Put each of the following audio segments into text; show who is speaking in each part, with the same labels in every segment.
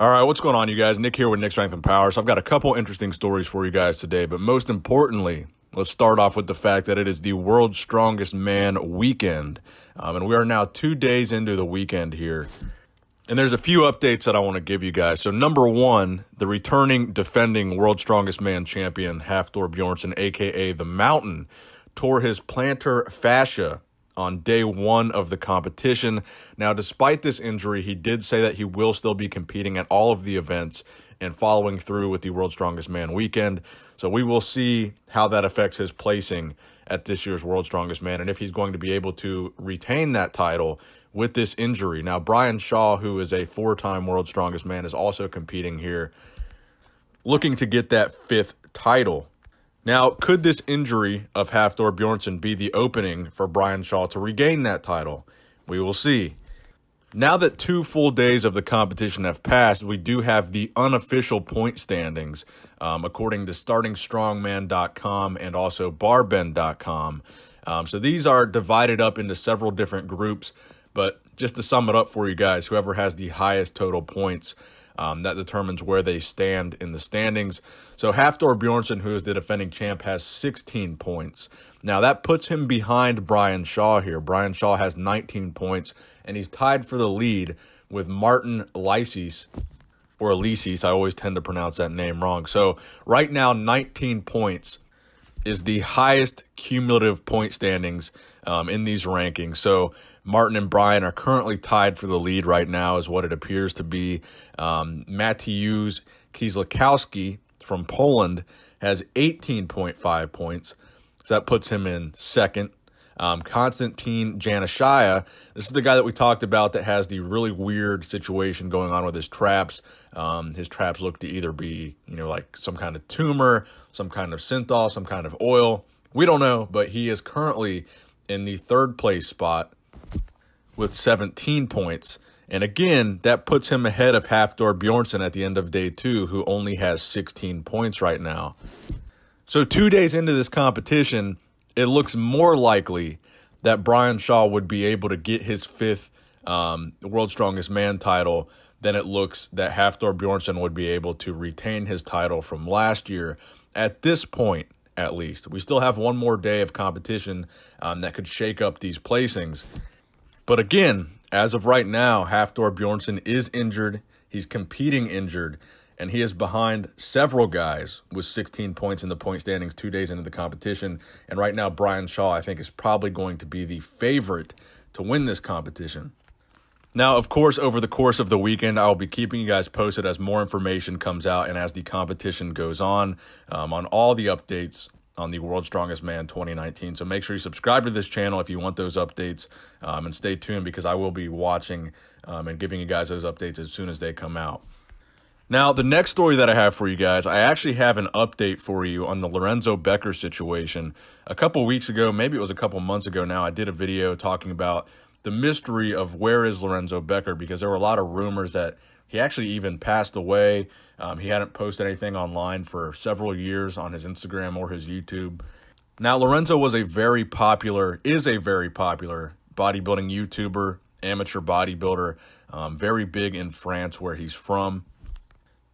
Speaker 1: All right, what's going on, you guys? Nick here with Nick Strength and Power. So I've got a couple interesting stories for you guys today, but most importantly, let's start off with the fact that it is the World's Strongest Man weekend. Um, and we are now two days into the weekend here. And there's a few updates that I want to give you guys. So, number one, the returning defending World's Strongest Man champion, Halfdor Bjornsson, aka The Mountain, tore his plantar fascia on day one of the competition. Now, despite this injury, he did say that he will still be competing at all of the events and following through with the World's Strongest Man weekend. So we will see how that affects his placing at this year's World's Strongest Man and if he's going to be able to retain that title with this injury. Now, Brian Shaw, who is a four time World's Strongest Man, is also competing here, looking to get that fifth title. Now, could this injury of Halfdor Bjornsson be the opening for Brian Shaw to regain that title? We will see. Now that two full days of the competition have passed, we do have the unofficial point standings, um, according to startingstrongman.com and also barbend.com. Um, so these are divided up into several different groups, but just to sum it up for you guys, whoever has the highest total points um, that determines where they stand in the standings. So Halfdor Bjornsson, who is the defending champ, has 16 points. Now that puts him behind Brian Shaw here. Brian Shaw has 19 points, and he's tied for the lead with Martin Lysis or Lysis. I always tend to pronounce that name wrong. So right now, 19 points is the highest cumulative point standings um, in these rankings. So Martin and Brian are currently tied for the lead right now, is what it appears to be. Um, Matthews Kieslakowski from Poland has 18.5 points. So that puts him in second. Um, Constantine Janishaya, this is the guy that we talked about that has the really weird situation going on with his traps. Um, his traps look to either be, you know, like some kind of tumor, some kind of synthol, some kind of oil. We don't know, but he is currently in the third place spot with 17 points. And again, that puts him ahead of Halfdor Bjornsson at the end of day two, who only has 16 points right now. So, two days into this competition, it looks more likely that Brian Shaw would be able to get his fifth um, World's Strongest Man title than it looks that Halfdor Bjornsson would be able to retain his title from last year. At this point, at least. We still have one more day of competition um, that could shake up these placings. But again, as of right now, Halfdor Bjornsson is injured. He's competing injured, and he is behind several guys with 16 points in the point standings two days into the competition. And right now, Brian Shaw, I think, is probably going to be the favorite to win this competition. Now, of course, over the course of the weekend, I'll be keeping you guys posted as more information comes out and as the competition goes on um, on all the updates on the World's Strongest Man 2019. So make sure you subscribe to this channel if you want those updates um, and stay tuned because I will be watching um, and giving you guys those updates as soon as they come out. Now, the next story that I have for you guys, I actually have an update for you on the Lorenzo Becker situation. A couple weeks ago, maybe it was a couple months ago now, I did a video talking about the mystery of where is Lorenzo Becker because there were a lot of rumors that he actually even passed away. Um, he hadn't posted anything online for several years on his Instagram or his YouTube. Now, Lorenzo was a very popular, is a very popular bodybuilding YouTuber, amateur bodybuilder, um, very big in France where he's from.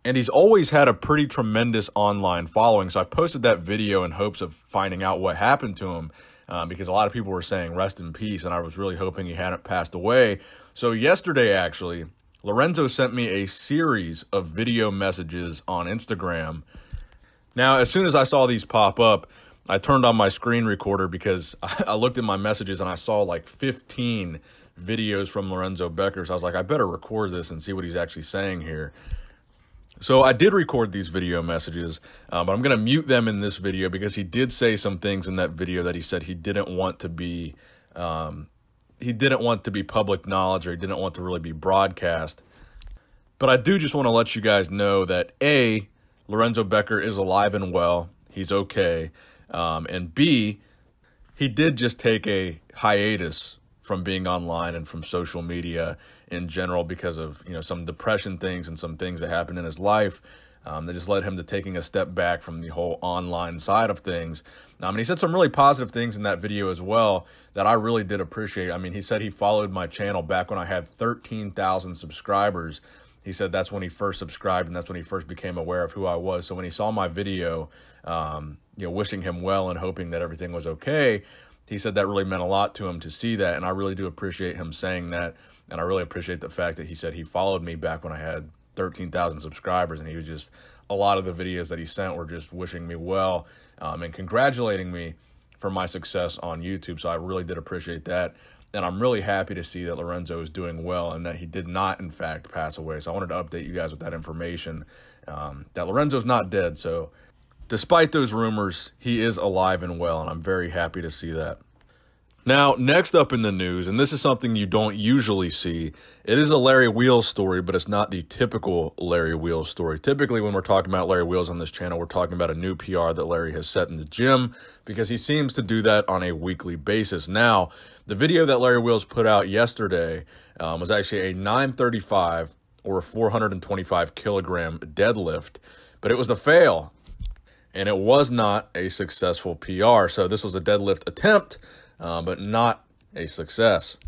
Speaker 1: And he's always had a pretty tremendous online following. So I posted that video in hopes of finding out what happened to him uh, because a lot of people were saying rest in peace, and I was really hoping he hadn't passed away. So yesterday, actually, Lorenzo sent me a series of video messages on Instagram. Now, as soon as I saw these pop up, I turned on my screen recorder because I looked at my messages and I saw like 15 videos from Lorenzo Becker. So I was like, I better record this and see what he's actually saying here. So I did record these video messages, uh, but I'm going to mute them in this video because he did say some things in that video that he said he didn't want to be, um, he didn't want to be public knowledge or he didn't want to really be broadcast. But I do just want to let you guys know that A, Lorenzo Becker is alive and well. He's okay. Um, and B, he did just take a hiatus from being online and from social media in general because of you know some depression things and some things that happened in his life um, that just led him to taking a step back from the whole online side of things. I um, and he said some really positive things in that video as well that I really did appreciate. I mean, he said he followed my channel back when I had 13,000 subscribers. He said that's when he first subscribed and that's when he first became aware of who I was. So when he saw my video, um, you know, wishing him well and hoping that everything was okay, he said that really meant a lot to him to see that. And I really do appreciate him saying that. And I really appreciate the fact that he said he followed me back when I had 13,000 subscribers. And he was just, a lot of the videos that he sent were just wishing me well um, and congratulating me for my success on YouTube. So I really did appreciate that. And I'm really happy to see that Lorenzo is doing well and that he did not, in fact, pass away. So I wanted to update you guys with that information um, that Lorenzo's not dead. So despite those rumors, he is alive and well, and I'm very happy to see that. Now, next up in the news, and this is something you don't usually see, it is a Larry Wheels story, but it's not the typical Larry Wheels story. Typically, when we're talking about Larry Wheels on this channel, we're talking about a new PR that Larry has set in the gym because he seems to do that on a weekly basis. Now, the video that Larry Wheels put out yesterday um, was actually a 935 or 425 kilogram deadlift, but it was a fail and it was not a successful PR. So this was a deadlift attempt, uh, but not a success.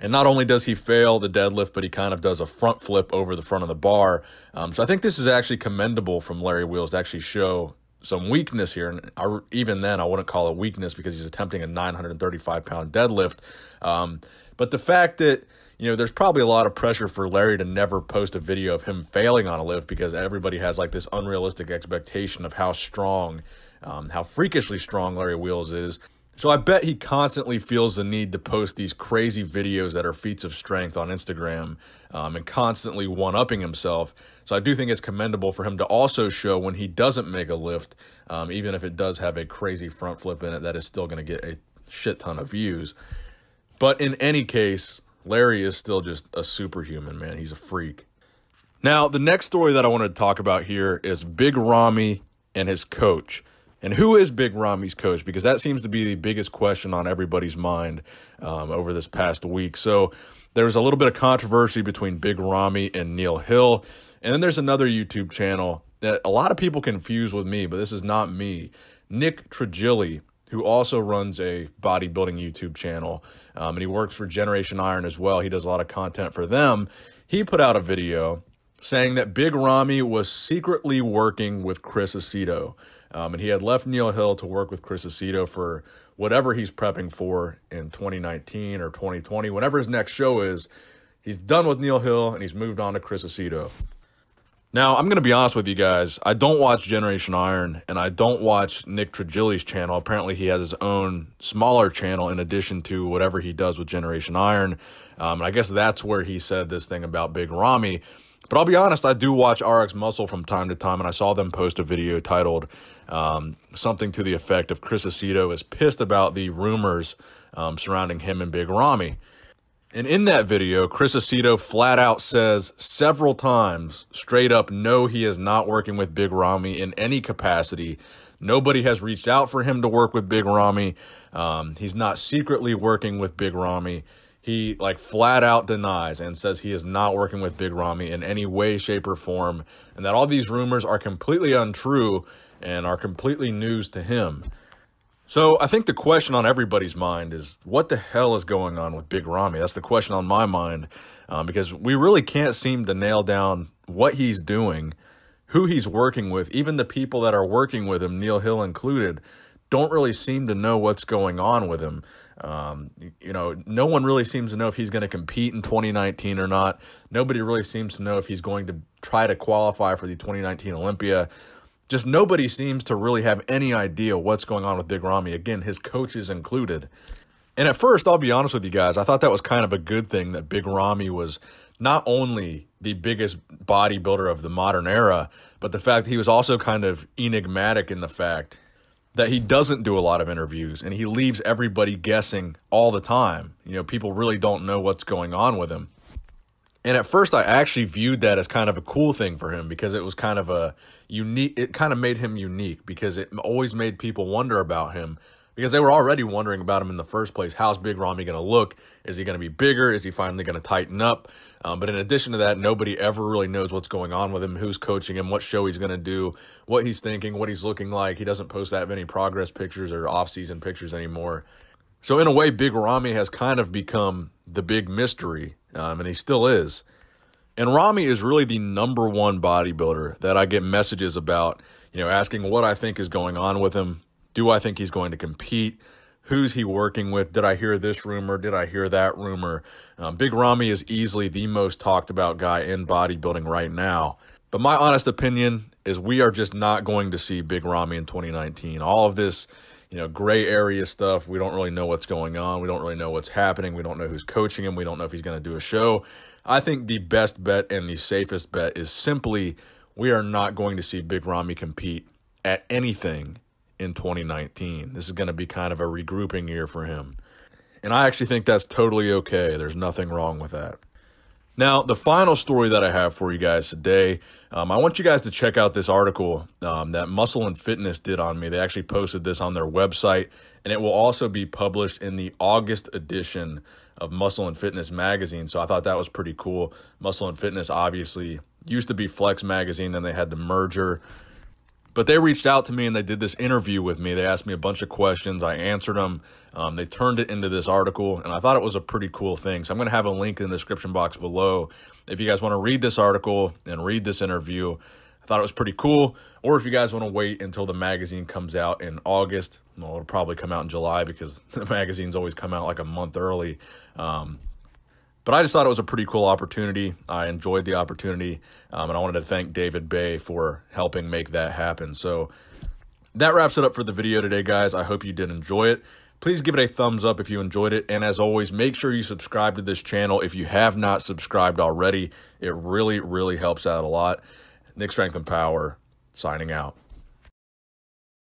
Speaker 1: And not only does he fail the deadlift, but he kind of does a front flip over the front of the bar. Um, so I think this is actually commendable from Larry Wheels to actually show some weakness here. And I, even then, I wouldn't call it weakness because he's attempting a 935 pound deadlift. Um, but the fact that you know, there's probably a lot of pressure for Larry to never post a video of him failing on a lift because everybody has like this unrealistic expectation of how strong, um, how freakishly strong Larry Wheels is. So I bet he constantly feels the need to post these crazy videos that are feats of strength on Instagram um, and constantly one upping himself. So I do think it's commendable for him to also show when he doesn't make a lift, um, even if it does have a crazy front flip in it, that is still going to get a shit ton of views. But in any case, Larry is still just a superhuman, man. He's a freak. Now, the next story that I want to talk about here is Big Rami and his coach. And who is Big Rami's coach? Because that seems to be the biggest question on everybody's mind um, over this past week. So there was a little bit of controversy between Big Rami and Neil Hill. And then there's another YouTube channel that a lot of people confuse with me, but this is not me. Nick Tragilli who also runs a bodybuilding YouTube channel, um, and he works for Generation Iron as well. He does a lot of content for them. He put out a video saying that Big Rami was secretly working with Chris Aceto, um, and he had left Neil Hill to work with Chris Aceto for whatever he's prepping for in 2019 or 2020, whenever his next show is. He's done with Neil Hill and he's moved on to Chris Aceto. Now, I'm going to be honest with you guys. I don't watch Generation Iron and I don't watch Nick Tragilli's channel. Apparently, he has his own smaller channel in addition to whatever he does with Generation Iron. Um, and I guess that's where he said this thing about Big Rami. But I'll be honest, I do watch RX Muscle from time to time, and I saw them post a video titled um, something to the effect of Chris Aceto is pissed about the rumors um, surrounding him and Big Rami. And in that video, Chris Aceto flat out says several times, straight up, no, he is not working with Big Rami in any capacity. Nobody has reached out for him to work with Big Rami. Um, he's not secretly working with Big Rami. He like flat out denies and says he is not working with Big Rami in any way, shape, or form, and that all these rumors are completely untrue and are completely news to him. So I think the question on everybody's mind is what the hell is going on with Big Rami? That's the question on my mind um, because we really can't seem to nail down what he's doing, who he's working with. Even the people that are working with him, Neil Hill included, don't really seem to know what's going on with him. Um, you know, no one really seems to know if he's going to compete in 2019 or not. Nobody really seems to know if he's going to try to qualify for the 2019 Olympia just nobody seems to really have any idea what's going on with Big Rami. Again, his coaches included. And at first, I'll be honest with you guys, I thought that was kind of a good thing that Big Rami was not only the biggest bodybuilder of the modern era, but the fact that he was also kind of enigmatic in the fact that he doesn't do a lot of interviews and he leaves everybody guessing all the time. You know, people really don't know what's going on with him. And at first, I actually viewed that as kind of a cool thing for him because it was kind of a unique, it kind of made him unique because it always made people wonder about him because they were already wondering about him in the first place. How's Big Rami going to look? Is he going to be bigger? Is he finally going to tighten up? Um, but in addition to that, nobody ever really knows what's going on with him, who's coaching him, what show he's going to do, what he's thinking, what he's looking like. He doesn't post that many progress pictures or off-season pictures anymore. So in a way, Big Rami has kind of become the big mystery um, and he still is. And Rami is really the number one bodybuilder that I get messages about, you know, asking what I think is going on with him. Do I think he's going to compete? Who's he working with? Did I hear this rumor? Did I hear that rumor? Um, Big Rami is easily the most talked about guy in bodybuilding right now. But my honest opinion is we are just not going to see Big Rami in 2019. All of this, you know, gray area stuff, we don't really know what's going on. We don't really know what's happening. We don't know who's coaching him. We don't know if he's going to do a show. I think the best bet and the safest bet is simply we are not going to see Big Rami compete at anything in 2019. This is going to be kind of a regrouping year for him. And I actually think that's totally okay. There's nothing wrong with that. Now, the final story that I have for you guys today, um, I want you guys to check out this article um, that Muscle and Fitness did on me. They actually posted this on their website, and it will also be published in the August edition of Muscle and Fitness magazine. So I thought that was pretty cool. Muscle and Fitness obviously used to be Flex magazine, then they had the merger. But they reached out to me and they did this interview with me. They asked me a bunch of questions. I answered them. Um, they turned it into this article, and I thought it was a pretty cool thing. So I'm going to have a link in the description box below if you guys want to read this article and read this interview. I thought it was pretty cool. Or if you guys want to wait until the magazine comes out in August, well, it'll probably come out in July because the magazines always come out like a month early. Um, but I just thought it was a pretty cool opportunity. I enjoyed the opportunity, um, and I wanted to thank David Bay for helping make that happen. So that wraps it up for the video today, guys. I hope you did enjoy it. Please give it a thumbs up if you enjoyed it. And as always, make sure you subscribe to this channel if you have not subscribed already. It really, really helps out a lot. Nick Strength and Power signing out.